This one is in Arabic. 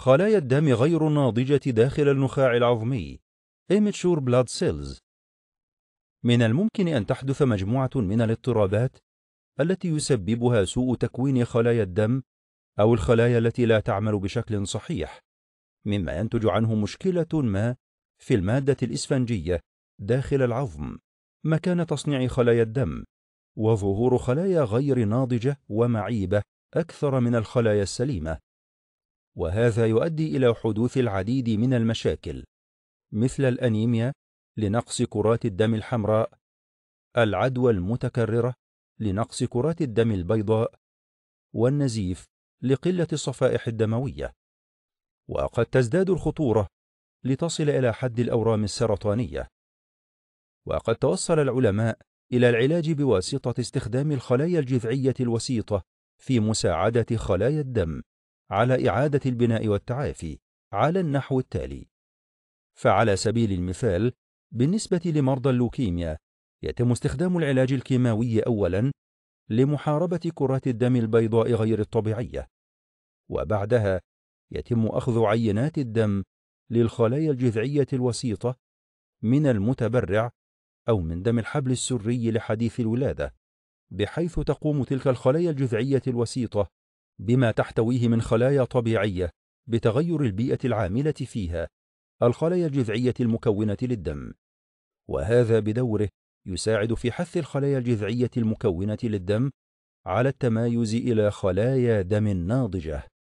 خلايا الدم غير الناضجة داخل النخاع العظمي immature blood cells من الممكن أن تحدث مجموعة من الاضطرابات التي يسببها سوء تكوين خلايا الدم أو الخلايا التي لا تعمل بشكل صحيح مما ينتج عنه مشكلة ما في المادة الإسفنجية داخل العظم مكان تصنيع خلايا الدم وظهور خلايا غير ناضجة ومعيبة أكثر من الخلايا السليمة وهذا يؤدي إلى حدوث العديد من المشاكل مثل الأنيميا لنقص كرات الدم الحمراء العدوى المتكررة لنقص كرات الدم البيضاء والنزيف لقلة الصفائح الدموية وقد تزداد الخطورة لتصل إلى حد الأورام السرطانية وقد توصل العلماء إلى العلاج بواسطة استخدام الخلايا الجذعية الوسيطة في مساعدة خلايا الدم على إعادة البناء والتعافي على النحو التالي فعلى سبيل المثال بالنسبة لمرضى اللوكيميا يتم استخدام العلاج الكيماوي أولاً لمحاربة كرات الدم البيضاء غير الطبيعية وبعدها يتم أخذ عينات الدم للخلايا الجذعية الوسيطة من المتبرع أو من دم الحبل السري لحديث الولادة بحيث تقوم تلك الخلايا الجذعية الوسيطة بما تحتويه من خلايا طبيعية بتغير البيئة العاملة فيها الخلايا الجذعية المكونة للدم وهذا بدوره يساعد في حث الخلايا الجذعية المكونة للدم على التمايز إلى خلايا دم ناضجة